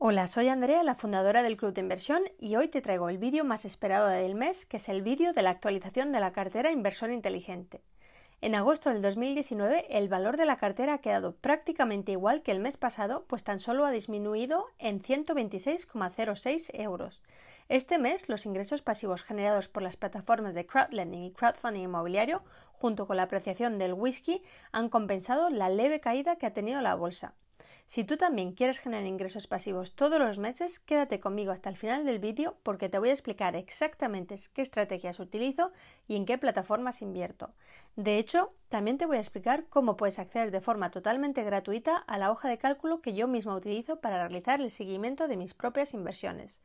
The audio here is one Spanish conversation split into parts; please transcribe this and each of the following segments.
Hola, soy Andrea, la fundadora del Club de Inversión y hoy te traigo el vídeo más esperado del mes, que es el vídeo de la actualización de la cartera inversor Inteligente. En agosto del 2019 el valor de la cartera ha quedado prácticamente igual que el mes pasado, pues tan solo ha disminuido en 126,06 euros. Este mes los ingresos pasivos generados por las plataformas de crowdlending y crowdfunding inmobiliario, junto con la apreciación del whisky, han compensado la leve caída que ha tenido la bolsa. Si tú también quieres generar ingresos pasivos todos los meses, quédate conmigo hasta el final del vídeo porque te voy a explicar exactamente qué estrategias utilizo y en qué plataformas invierto. De hecho, también te voy a explicar cómo puedes acceder de forma totalmente gratuita a la hoja de cálculo que yo misma utilizo para realizar el seguimiento de mis propias inversiones.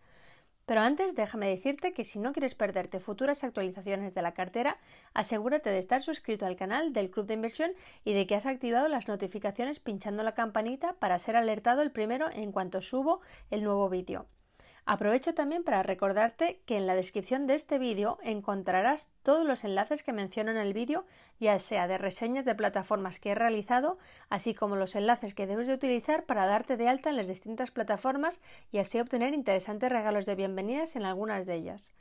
Pero antes déjame decirte que si no quieres perderte futuras actualizaciones de la cartera, asegúrate de estar suscrito al canal del Club de Inversión y de que has activado las notificaciones pinchando la campanita para ser alertado el primero en cuanto subo el nuevo vídeo. Aprovecho también para recordarte que en la descripción de este vídeo encontrarás todos los enlaces que menciono en el vídeo, ya sea de reseñas de plataformas que he realizado, así como los enlaces que debes de utilizar para darte de alta en las distintas plataformas y así obtener interesantes regalos de bienvenidas en algunas de ellas.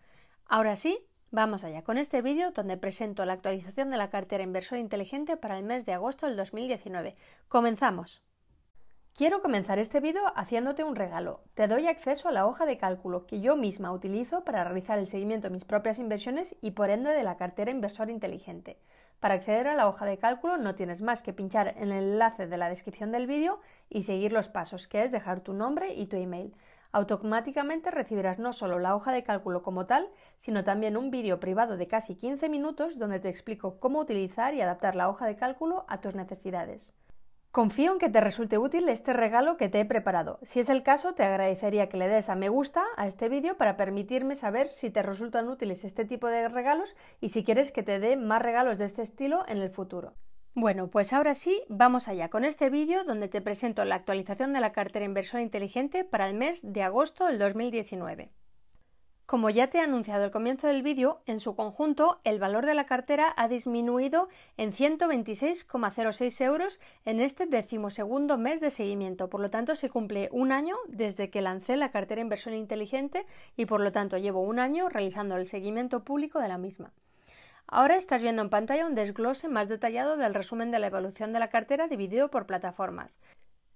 Ahora sí, vamos allá con este vídeo donde presento la actualización de la cartera inversor inteligente para el mes de agosto del 2019. ¡Comenzamos! Quiero comenzar este vídeo haciéndote un regalo. Te doy acceso a la hoja de cálculo que yo misma utilizo para realizar el seguimiento de mis propias inversiones y por ende de la cartera inversor inteligente. Para acceder a la hoja de cálculo no tienes más que pinchar en el enlace de la descripción del vídeo y seguir los pasos, que es dejar tu nombre y tu email. Automáticamente recibirás no solo la hoja de cálculo como tal, sino también un vídeo privado de casi 15 minutos donde te explico cómo utilizar y adaptar la hoja de cálculo a tus necesidades. Confío en que te resulte útil este regalo que te he preparado. Si es el caso, te agradecería que le des a me gusta a este vídeo para permitirme saber si te resultan útiles este tipo de regalos y si quieres que te dé más regalos de este estilo en el futuro. Bueno, pues ahora sí, vamos allá con este vídeo donde te presento la actualización de la cartera inversora inteligente para el mes de agosto del 2019. Como ya te he anunciado al comienzo del vídeo, en su conjunto el valor de la cartera ha disminuido en 126,06 euros en este decimosegundo mes de seguimiento. Por lo tanto, se cumple un año desde que lancé la cartera inversión inteligente y por lo tanto llevo un año realizando el seguimiento público de la misma. Ahora estás viendo en pantalla un desglose más detallado del resumen de la evolución de la cartera dividido por plataformas.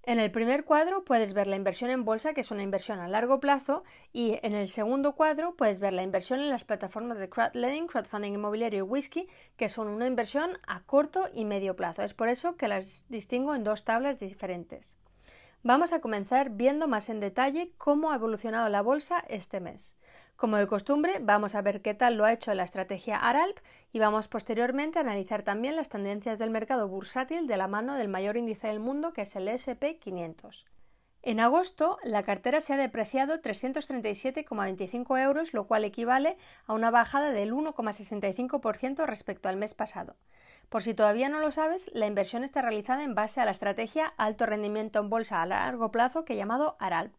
En el primer cuadro puedes ver la inversión en bolsa, que es una inversión a largo plazo, y en el segundo cuadro puedes ver la inversión en las plataformas de crowdlending, crowdfunding inmobiliario y whisky, que son una inversión a corto y medio plazo. Es por eso que las distingo en dos tablas diferentes. Vamos a comenzar viendo más en detalle cómo ha evolucionado la bolsa este mes. Como de costumbre, vamos a ver qué tal lo ha hecho la estrategia ARALP y vamos posteriormente a analizar también las tendencias del mercado bursátil de la mano del mayor índice del mundo, que es el SP 500. En agosto, la cartera se ha depreciado 337,25 euros, lo cual equivale a una bajada del 1,65% respecto al mes pasado. Por si todavía no lo sabes, la inversión está realizada en base a la estrategia alto rendimiento en bolsa a largo plazo que he llamado ARALP.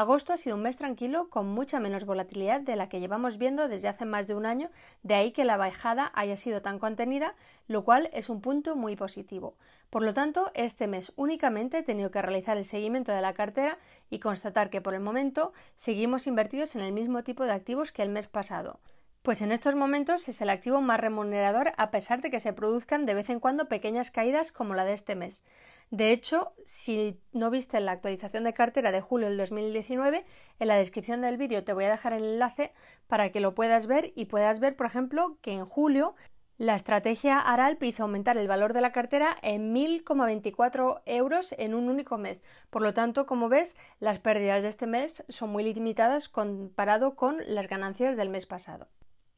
Agosto ha sido un mes tranquilo con mucha menos volatilidad de la que llevamos viendo desde hace más de un año, de ahí que la bajada haya sido tan contenida, lo cual es un punto muy positivo. Por lo tanto, este mes únicamente he tenido que realizar el seguimiento de la cartera y constatar que por el momento seguimos invertidos en el mismo tipo de activos que el mes pasado. Pues en estos momentos es el activo más remunerador a pesar de que se produzcan de vez en cuando pequeñas caídas como la de este mes. De hecho, si no viste la actualización de cartera de julio del 2019, en la descripción del vídeo te voy a dejar el enlace para que lo puedas ver y puedas ver, por ejemplo, que en julio la estrategia ARALP hizo aumentar el valor de la cartera en 1.024 euros en un único mes. Por lo tanto, como ves, las pérdidas de este mes son muy limitadas comparado con las ganancias del mes pasado.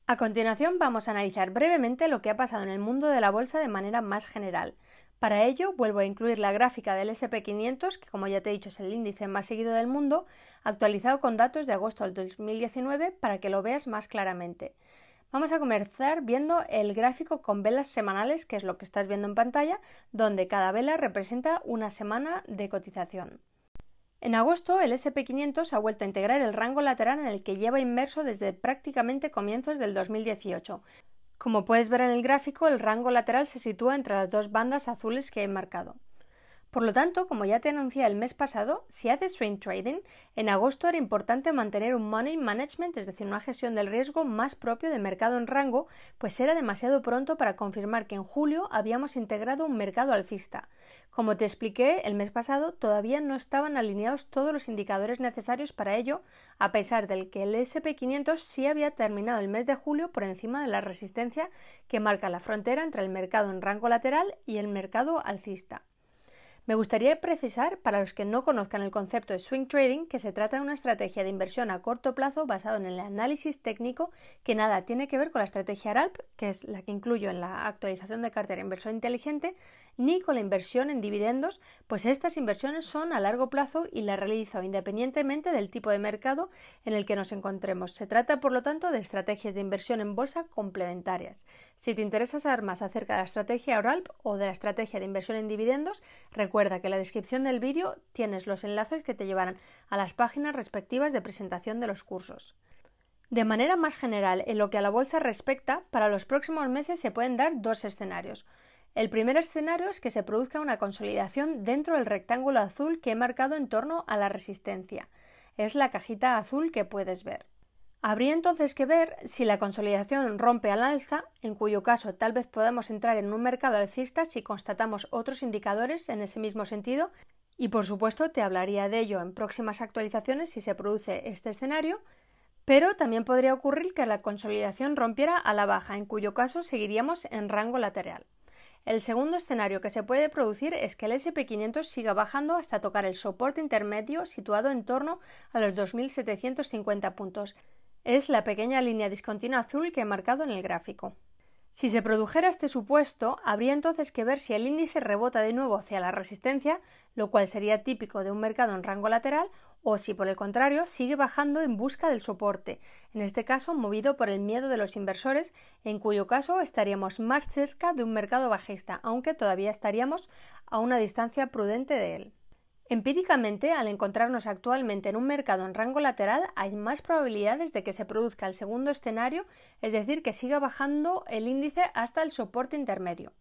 A continuación, vamos a analizar brevemente lo que ha pasado en el mundo de la bolsa de manera más general. Para ello, vuelvo a incluir la gráfica del SP500, que como ya te he dicho es el índice más seguido del mundo, actualizado con datos de agosto del 2019 para que lo veas más claramente. Vamos a comenzar viendo el gráfico con velas semanales, que es lo que estás viendo en pantalla, donde cada vela representa una semana de cotización. En agosto, el SP500 ha vuelto a integrar el rango lateral en el que lleva inmerso desde prácticamente comienzos del 2018, como puedes ver en el gráfico, el rango lateral se sitúa entre las dos bandas azules que he marcado. Por lo tanto, como ya te anuncié el mes pasado, si haces swing trading, en agosto era importante mantener un money management, es decir, una gestión del riesgo más propio de mercado en rango, pues era demasiado pronto para confirmar que en julio habíamos integrado un mercado alcista, como te expliqué el mes pasado, todavía no estaban alineados todos los indicadores necesarios para ello, a pesar del que el SP500 sí había terminado el mes de julio por encima de la resistencia que marca la frontera entre el mercado en rango lateral y el mercado alcista. Me gustaría precisar, para los que no conozcan el concepto de swing trading, que se trata de una estrategia de inversión a corto plazo basado en el análisis técnico que nada tiene que ver con la estrategia ARALP, que es la que incluyo en la actualización de cartera inversión inteligente, ni con la inversión en dividendos, pues estas inversiones son a largo plazo y las realizo independientemente del tipo de mercado en el que nos encontremos. Se trata, por lo tanto, de estrategias de inversión en bolsa complementarias. Si te interesa saber más acerca de la estrategia ORALP o de la estrategia de inversión en dividendos, recuerda que en la descripción del vídeo tienes los enlaces que te llevarán a las páginas respectivas de presentación de los cursos. De manera más general, en lo que a la bolsa respecta, para los próximos meses se pueden dar dos escenarios. El primer escenario es que se produzca una consolidación dentro del rectángulo azul que he marcado en torno a la resistencia. Es la cajita azul que puedes ver. Habría entonces que ver si la consolidación rompe al alza, en cuyo caso tal vez podamos entrar en un mercado alcista si constatamos otros indicadores en ese mismo sentido, y por supuesto te hablaría de ello en próximas actualizaciones si se produce este escenario, pero también podría ocurrir que la consolidación rompiera a la baja, en cuyo caso seguiríamos en rango lateral. El segundo escenario que se puede producir es que el SP500 siga bajando hasta tocar el soporte intermedio situado en torno a los 2.750 puntos, es la pequeña línea discontinua azul que he marcado en el gráfico. Si se produjera este supuesto, habría entonces que ver si el índice rebota de nuevo hacia la resistencia, lo cual sería típico de un mercado en rango lateral, o si por el contrario sigue bajando en busca del soporte, en este caso movido por el miedo de los inversores, en cuyo caso estaríamos más cerca de un mercado bajista, aunque todavía estaríamos a una distancia prudente de él. Empíricamente, al encontrarnos actualmente en un mercado en rango lateral, hay más probabilidades de que se produzca el segundo escenario, es decir, que siga bajando el índice hasta el soporte intermedio.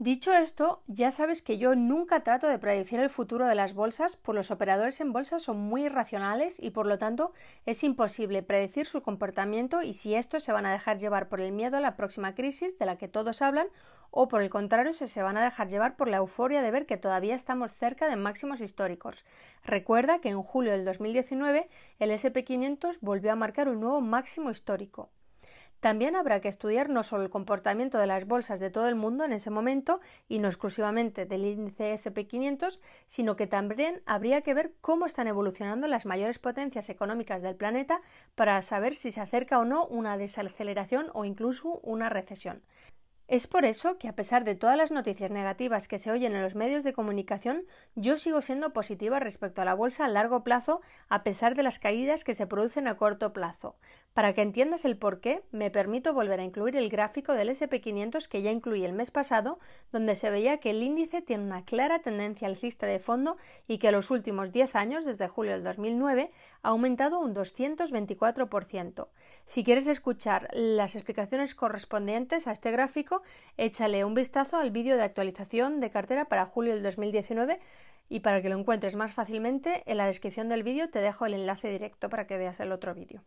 Dicho esto, ya sabes que yo nunca trato de predecir el futuro de las bolsas, pues los operadores en bolsa son muy irracionales y por lo tanto es imposible predecir su comportamiento y si estos se van a dejar llevar por el miedo a la próxima crisis de la que todos hablan o por el contrario se se van a dejar llevar por la euforia de ver que todavía estamos cerca de máximos históricos. Recuerda que en julio del 2019 el SP500 volvió a marcar un nuevo máximo histórico. También habrá que estudiar no solo el comportamiento de las bolsas de todo el mundo en ese momento y no exclusivamente del índice SP500, sino que también habría que ver cómo están evolucionando las mayores potencias económicas del planeta para saber si se acerca o no una desaceleración o incluso una recesión. Es por eso que, a pesar de todas las noticias negativas que se oyen en los medios de comunicación, yo sigo siendo positiva respecto a la bolsa a largo plazo, a pesar de las caídas que se producen a corto plazo. Para que entiendas el por qué, me permito volver a incluir el gráfico del SP500 que ya incluí el mes pasado, donde se veía que el índice tiene una clara tendencia alcista de fondo y que los últimos 10 años, desde julio del 2009, ha aumentado un 224%. Si quieres escuchar las explicaciones correspondientes a este gráfico, échale un vistazo al vídeo de actualización de cartera para julio del 2019 y para que lo encuentres más fácilmente, en la descripción del vídeo te dejo el enlace directo para que veas el otro vídeo.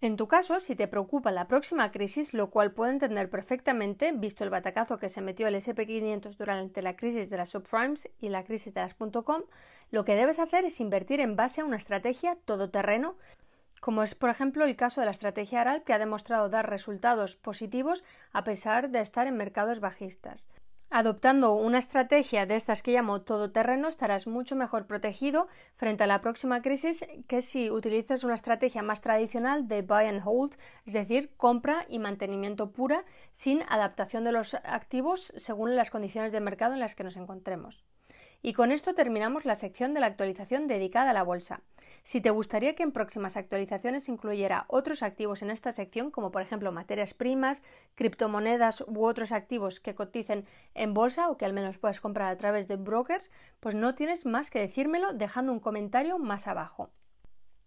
En tu caso, si te preocupa la próxima crisis, lo cual puedo entender perfectamente, visto el batacazo que se metió el SP500 durante la crisis de las subprimes y la crisis de las .com, lo que debes hacer es invertir en base a una estrategia todoterreno como es por ejemplo el caso de la estrategia ARAL que ha demostrado dar resultados positivos a pesar de estar en mercados bajistas. Adoptando una estrategia de estas que llamo todoterreno estarás mucho mejor protegido frente a la próxima crisis que si utilizas una estrategia más tradicional de buy and hold, es decir, compra y mantenimiento pura sin adaptación de los activos según las condiciones de mercado en las que nos encontremos. Y con esto terminamos la sección de la actualización dedicada a la bolsa. Si te gustaría que en próximas actualizaciones incluyera otros activos en esta sección, como por ejemplo materias primas, criptomonedas u otros activos que coticen en bolsa o que al menos puedas comprar a través de brokers, pues no tienes más que decírmelo dejando un comentario más abajo.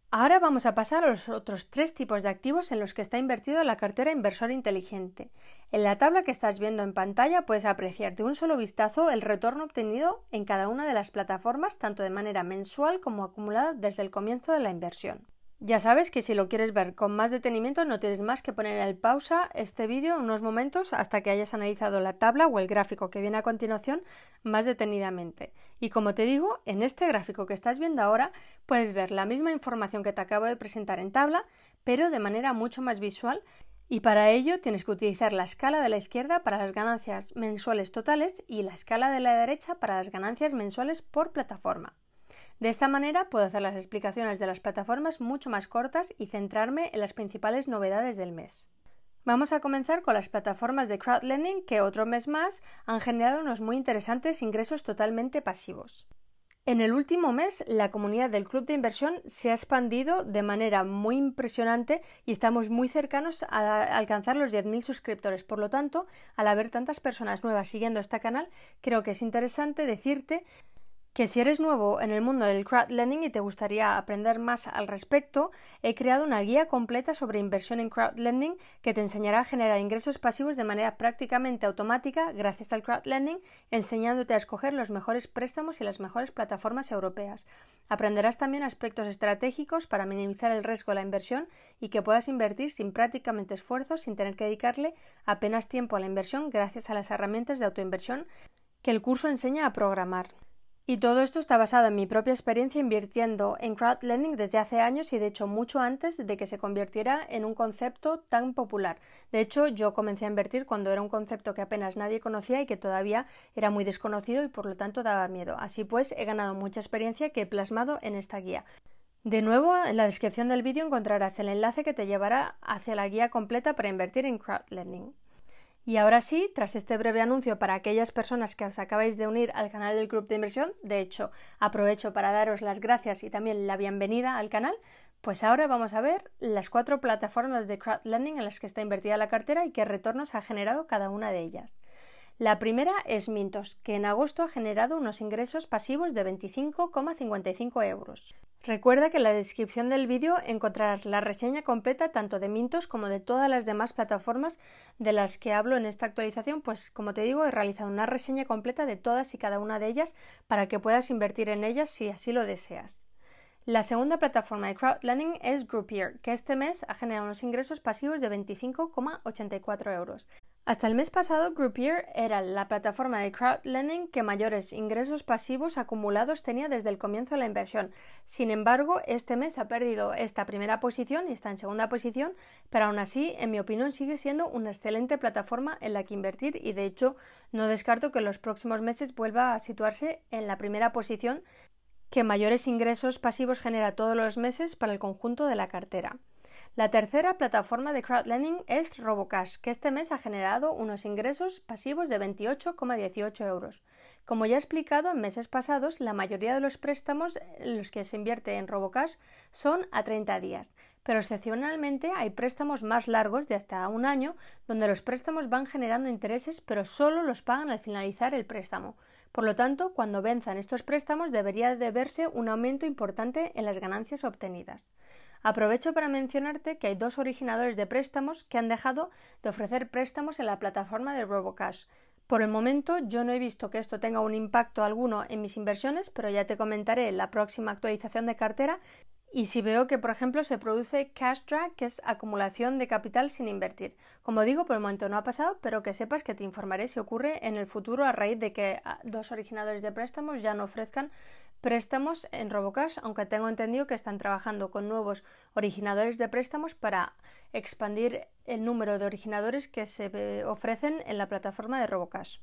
Ahora vamos a pasar a los otros tres tipos de activos en los que está invertido la cartera inversor inteligente. En la tabla que estás viendo en pantalla puedes apreciar de un solo vistazo el retorno obtenido en cada una de las plataformas tanto de manera mensual como acumulada desde el comienzo de la inversión. Ya sabes que si lo quieres ver con más detenimiento no tienes más que poner en pausa este vídeo unos momentos hasta que hayas analizado la tabla o el gráfico que viene a continuación más detenidamente. Y como te digo, en este gráfico que estás viendo ahora puedes ver la misma información que te acabo de presentar en tabla, pero de manera mucho más visual y para ello tienes que utilizar la escala de la izquierda para las ganancias mensuales totales y la escala de la derecha para las ganancias mensuales por plataforma. De esta manera puedo hacer las explicaciones de las plataformas mucho más cortas y centrarme en las principales novedades del mes. Vamos a comenzar con las plataformas de crowdlending que otro mes más han generado unos muy interesantes ingresos totalmente pasivos. En el último mes, la comunidad del club de inversión se ha expandido de manera muy impresionante y estamos muy cercanos a alcanzar los 10.000 suscriptores. Por lo tanto, al haber tantas personas nuevas siguiendo este canal, creo que es interesante decirte que si eres nuevo en el mundo del crowdlending y te gustaría aprender más al respecto, he creado una guía completa sobre inversión en crowdlending que te enseñará a generar ingresos pasivos de manera prácticamente automática gracias al crowdlending, enseñándote a escoger los mejores préstamos y las mejores plataformas europeas. Aprenderás también aspectos estratégicos para minimizar el riesgo de la inversión y que puedas invertir sin prácticamente esfuerzo, sin tener que dedicarle apenas tiempo a la inversión gracias a las herramientas de autoinversión que el curso enseña a programar. Y todo esto está basado en mi propia experiencia invirtiendo en crowdlending desde hace años y de hecho mucho antes de que se convirtiera en un concepto tan popular. De hecho, yo comencé a invertir cuando era un concepto que apenas nadie conocía y que todavía era muy desconocido y por lo tanto daba miedo. Así pues, he ganado mucha experiencia que he plasmado en esta guía. De nuevo, en la descripción del vídeo encontrarás el enlace que te llevará hacia la guía completa para invertir en crowdlending. Y ahora sí, tras este breve anuncio para aquellas personas que os acabáis de unir al canal del Club de Inversión, de hecho, aprovecho para daros las gracias y también la bienvenida al canal, pues ahora vamos a ver las cuatro plataformas de crowdlending en las que está invertida la cartera y qué retornos ha generado cada una de ellas. La primera es Mintos, que en agosto ha generado unos ingresos pasivos de 25,55 euros. Recuerda que en la descripción del vídeo encontrarás la reseña completa tanto de Mintos como de todas las demás plataformas de las que hablo en esta actualización, pues como te digo he realizado una reseña completa de todas y cada una de ellas para que puedas invertir en ellas si así lo deseas. La segunda plataforma de crowdlending es Groupier, que este mes ha generado unos ingresos pasivos de 25,84 euros. Hasta el mes pasado, Groupier era la plataforma de crowdlending que mayores ingresos pasivos acumulados tenía desde el comienzo de la inversión. Sin embargo, este mes ha perdido esta primera posición y está en segunda posición, pero aún así, en mi opinión, sigue siendo una excelente plataforma en la que invertir y de hecho no descarto que en los próximos meses vuelva a situarse en la primera posición que mayores ingresos pasivos genera todos los meses para el conjunto de la cartera. La tercera plataforma de crowdlending es Robocash, que este mes ha generado unos ingresos pasivos de 28,18 euros. Como ya he explicado en meses pasados, la mayoría de los préstamos en eh, los que se invierte en Robocash son a 30 días, pero excepcionalmente hay préstamos más largos de hasta un año donde los préstamos van generando intereses pero solo los pagan al finalizar el préstamo. Por lo tanto, cuando venzan estos préstamos debería de verse un aumento importante en las ganancias obtenidas. Aprovecho para mencionarte que hay dos originadores de préstamos que han dejado de ofrecer préstamos en la plataforma de RoboCash. Por el momento yo no he visto que esto tenga un impacto alguno en mis inversiones, pero ya te comentaré en la próxima actualización de cartera y si veo que, por ejemplo, se produce cash drag, que es acumulación de capital sin invertir. Como digo, por el momento no ha pasado, pero que sepas que te informaré si ocurre en el futuro a raíz de que ah, dos originadores de préstamos ya no ofrezcan préstamos en Robocash, aunque tengo entendido que están trabajando con nuevos originadores de préstamos para expandir el número de originadores que se eh, ofrecen en la plataforma de Robocash.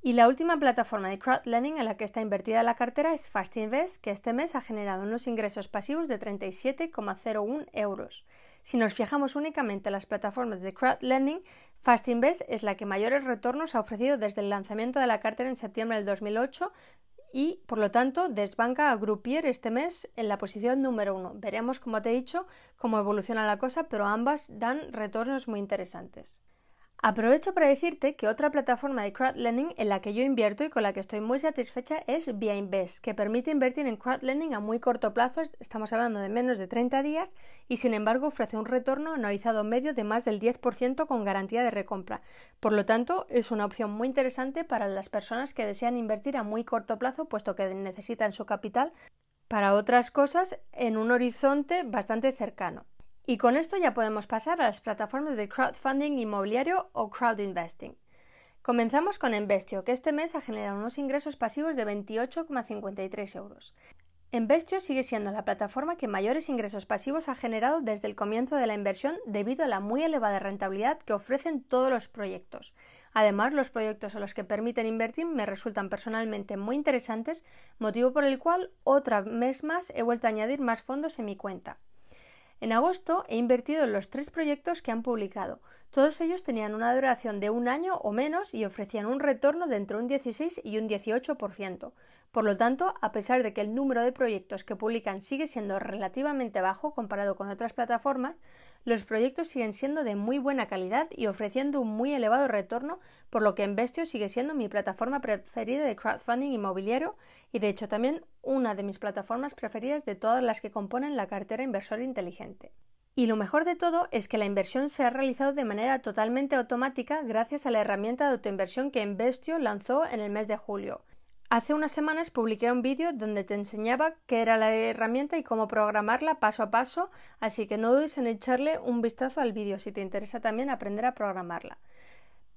Y la última plataforma de crowdlending en la que está invertida la cartera es Fastinvest, que este mes ha generado unos ingresos pasivos de 37,01 euros. Si nos fijamos únicamente en las plataformas de crowdlending, Fastinvest es la que mayores retornos ha ofrecido desde el lanzamiento de la cartera en septiembre del 2008, y por lo tanto desbanca a Groupier este mes en la posición número uno. Veremos, como te he dicho, cómo evoluciona la cosa, pero ambas dan retornos muy interesantes. Aprovecho para decirte que otra plataforma de crowdlending en la que yo invierto y con la que estoy muy satisfecha es Via que permite invertir en crowdlending a muy corto plazo, estamos hablando de menos de 30 días, y sin embargo ofrece un retorno anualizado medio de más del 10% con garantía de recompra. Por lo tanto, es una opción muy interesante para las personas que desean invertir a muy corto plazo, puesto que necesitan su capital para otras cosas en un horizonte bastante cercano. Y con esto ya podemos pasar a las plataformas de crowdfunding inmobiliario o crowd investing. Comenzamos con Investio, que este mes ha generado unos ingresos pasivos de 28,53 euros. Investio sigue siendo la plataforma que mayores ingresos pasivos ha generado desde el comienzo de la inversión debido a la muy elevada rentabilidad que ofrecen todos los proyectos. Además, los proyectos a los que permiten invertir me resultan personalmente muy interesantes, motivo por el cual otra vez más he vuelto a añadir más fondos en mi cuenta. En agosto he invertido en los tres proyectos que han publicado. Todos ellos tenían una duración de un año o menos y ofrecían un retorno de entre un 16 y un 18%. Por lo tanto, a pesar de que el número de proyectos que publican sigue siendo relativamente bajo comparado con otras plataformas, los proyectos siguen siendo de muy buena calidad y ofreciendo un muy elevado retorno, por lo que Investio sigue siendo mi plataforma preferida de crowdfunding inmobiliario y de hecho también una de mis plataformas preferidas de todas las que componen la cartera inversor inteligente. Y lo mejor de todo es que la inversión se ha realizado de manera totalmente automática gracias a la herramienta de autoinversión que Investio lanzó en el mes de julio. Hace unas semanas publiqué un vídeo donde te enseñaba qué era la herramienta y cómo programarla paso a paso, así que no dudes en echarle un vistazo al vídeo si te interesa también aprender a programarla.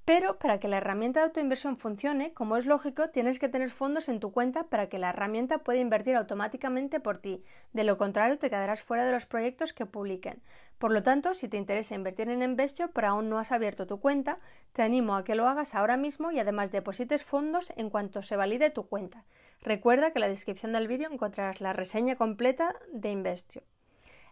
Pero para que la herramienta de autoinversión funcione, como es lógico, tienes que tener fondos en tu cuenta para que la herramienta pueda invertir automáticamente por ti. De lo contrario, te quedarás fuera de los proyectos que publiquen. Por lo tanto, si te interesa invertir en Investio pero aún no has abierto tu cuenta, te animo a que lo hagas ahora mismo y además deposites fondos en cuanto se valide tu cuenta. Recuerda que en la descripción del vídeo encontrarás la reseña completa de Investio.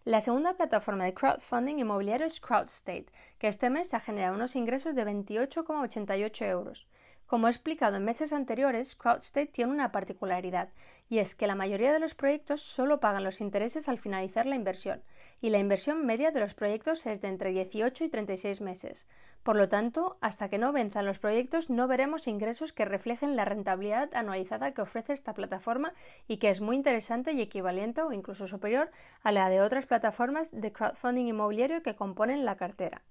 La segunda plataforma de crowdfunding inmobiliario es CrowdState, que este mes ha generado unos ingresos de 28,88 euros. Como he explicado en meses anteriores, CrowdState tiene una particularidad, y es que la mayoría de los proyectos solo pagan los intereses al finalizar la inversión, y la inversión media de los proyectos es de entre 18 y 36 meses. Por lo tanto, hasta que no venzan los proyectos no veremos ingresos que reflejen la rentabilidad anualizada que ofrece esta plataforma y que es muy interesante y equivalente o incluso superior a la de otras plataformas de crowdfunding inmobiliario que componen la cartera.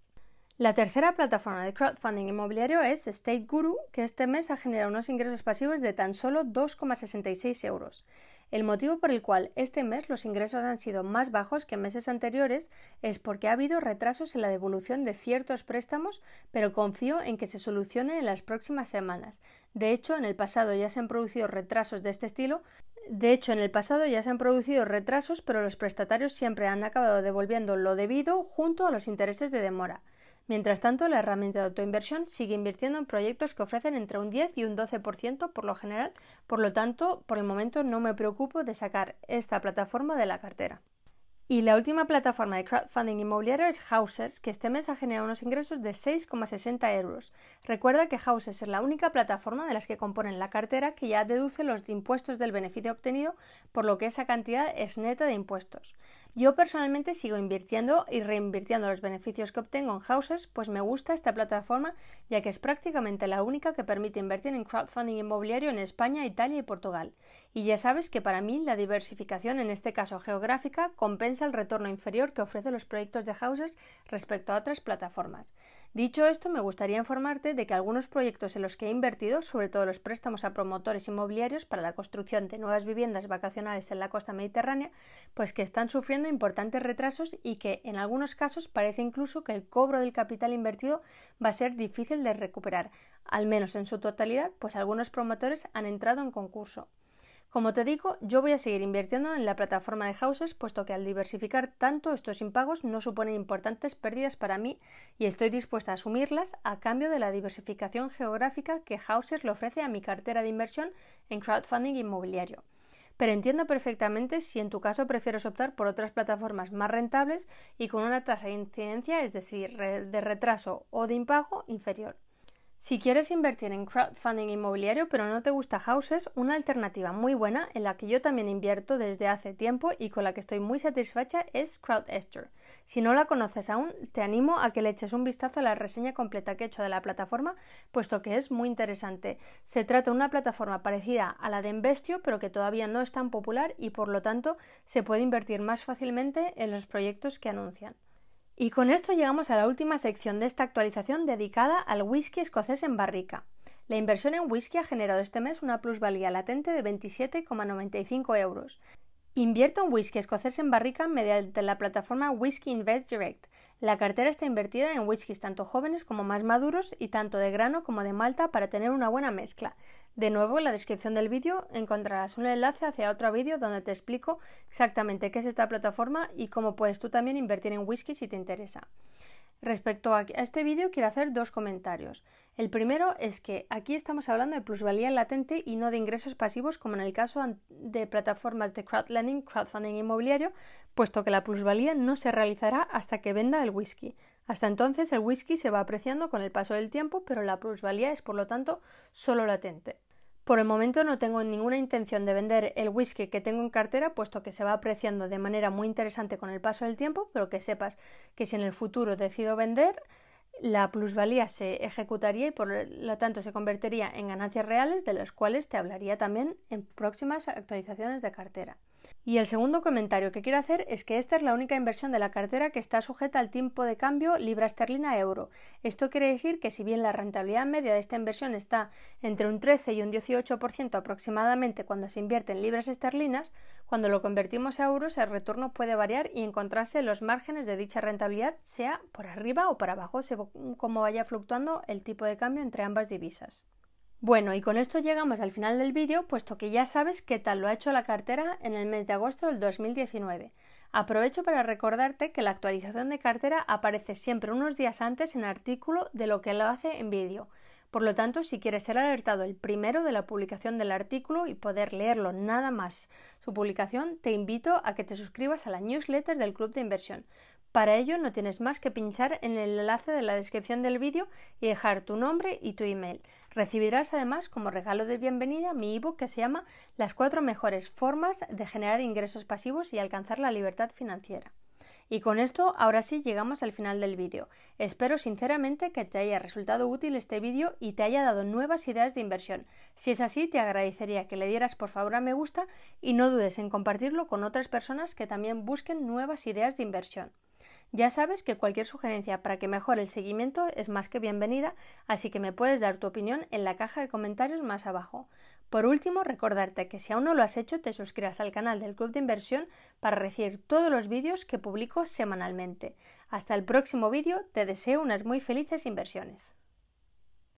La tercera plataforma de crowdfunding inmobiliario es State Guru, que este mes ha generado unos ingresos pasivos de tan solo 2,66 euros. El motivo por el cual este mes los ingresos han sido más bajos que meses anteriores es porque ha habido retrasos en la devolución de ciertos préstamos, pero confío en que se solucione en las próximas semanas. De hecho, en el pasado ya se han producido retrasos de este estilo, de hecho, en el pasado ya se han producido retrasos, pero los prestatarios siempre han acabado devolviendo lo debido junto a los intereses de demora. Mientras tanto, la herramienta de autoinversión sigue invirtiendo en proyectos que ofrecen entre un 10 y un 12% por lo general, por lo tanto, por el momento no me preocupo de sacar esta plataforma de la cartera. Y la última plataforma de crowdfunding inmobiliario es Houses, que este mes ha generado unos ingresos de 6,60 euros. Recuerda que Houses es la única plataforma de las que componen la cartera que ya deduce los impuestos del beneficio obtenido, por lo que esa cantidad es neta de impuestos. Yo personalmente sigo invirtiendo y reinvirtiendo los beneficios que obtengo en houses, pues me gusta esta plataforma ya que es prácticamente la única que permite invertir en crowdfunding inmobiliario en España, Italia y Portugal. Y ya sabes que para mí la diversificación, en este caso geográfica, compensa el retorno inferior que ofrecen los proyectos de houses respecto a otras plataformas. Dicho esto, me gustaría informarte de que algunos proyectos en los que he invertido, sobre todo los préstamos a promotores inmobiliarios para la construcción de nuevas viviendas vacacionales en la costa mediterránea, pues que están sufriendo importantes retrasos y que en algunos casos parece incluso que el cobro del capital invertido va a ser difícil de recuperar, al menos en su totalidad, pues algunos promotores han entrado en concurso. Como te digo, yo voy a seguir invirtiendo en la plataforma de houses, puesto que al diversificar tanto estos impagos no suponen importantes pérdidas para mí y estoy dispuesta a asumirlas a cambio de la diversificación geográfica que houses le ofrece a mi cartera de inversión en crowdfunding inmobiliario. Pero entiendo perfectamente si en tu caso prefieres optar por otras plataformas más rentables y con una tasa de incidencia, es decir, de retraso o de impago inferior. Si quieres invertir en crowdfunding inmobiliario pero no te gusta Houses, una alternativa muy buena en la que yo también invierto desde hace tiempo y con la que estoy muy satisfecha es CrowdEster. Si no la conoces aún, te animo a que le eches un vistazo a la reseña completa que he hecho de la plataforma, puesto que es muy interesante. Se trata de una plataforma parecida a la de Investio, pero que todavía no es tan popular y por lo tanto se puede invertir más fácilmente en los proyectos que anuncian. Y con esto llegamos a la última sección de esta actualización dedicada al whisky escocés en barrica. La inversión en whisky ha generado este mes una plusvalía latente de 27,95 euros. Invierto en whisky escocés en barrica mediante la plataforma Whisky Invest Direct. La cartera está invertida en whiskies tanto jóvenes como más maduros y tanto de grano como de malta para tener una buena mezcla. De nuevo, en la descripción del vídeo encontrarás un enlace hacia otro vídeo donde te explico exactamente qué es esta plataforma y cómo puedes tú también invertir en whisky si te interesa. Respecto a este vídeo quiero hacer dos comentarios. El primero es que aquí estamos hablando de plusvalía latente y no de ingresos pasivos como en el caso de plataformas de crowdlending, crowdfunding inmobiliario, puesto que la plusvalía no se realizará hasta que venda el whisky. Hasta entonces el whisky se va apreciando con el paso del tiempo, pero la plusvalía es por lo tanto solo latente. Por el momento no tengo ninguna intención de vender el whisky que tengo en cartera, puesto que se va apreciando de manera muy interesante con el paso del tiempo, pero que sepas que si en el futuro decido vender, la plusvalía se ejecutaría y por lo tanto se convertiría en ganancias reales, de las cuales te hablaría también en próximas actualizaciones de cartera. Y el segundo comentario que quiero hacer es que esta es la única inversión de la cartera que está sujeta al tiempo de cambio libra esterlina euro. Esto quiere decir que si bien la rentabilidad media de esta inversión está entre un 13 y un 18% aproximadamente cuando se invierte en libras esterlinas, cuando lo convertimos a euros el retorno puede variar y encontrarse los márgenes de dicha rentabilidad sea por arriba o por abajo, según cómo vaya fluctuando el tipo de cambio entre ambas divisas. Bueno, y con esto llegamos al final del vídeo, puesto que ya sabes qué tal lo ha hecho la cartera en el mes de agosto del 2019. Aprovecho para recordarte que la actualización de cartera aparece siempre unos días antes en artículo de lo que lo hace en vídeo. Por lo tanto, si quieres ser alertado el primero de la publicación del artículo y poder leerlo nada más su publicación, te invito a que te suscribas a la newsletter del Club de Inversión. Para ello no tienes más que pinchar en el enlace de la descripción del vídeo y dejar tu nombre y tu email. Recibirás además como regalo de bienvenida mi ebook que se llama Las cuatro mejores formas de generar ingresos pasivos y alcanzar la libertad financiera. Y con esto ahora sí llegamos al final del vídeo. Espero sinceramente que te haya resultado útil este vídeo y te haya dado nuevas ideas de inversión. Si es así, te agradecería que le dieras por favor a me gusta y no dudes en compartirlo con otras personas que también busquen nuevas ideas de inversión. Ya sabes que cualquier sugerencia para que mejore el seguimiento es más que bienvenida, así que me puedes dar tu opinión en la caja de comentarios más abajo. Por último, recordarte que si aún no lo has hecho, te suscribas al canal del Club de Inversión para recibir todos los vídeos que publico semanalmente. Hasta el próximo vídeo, te deseo unas muy felices inversiones.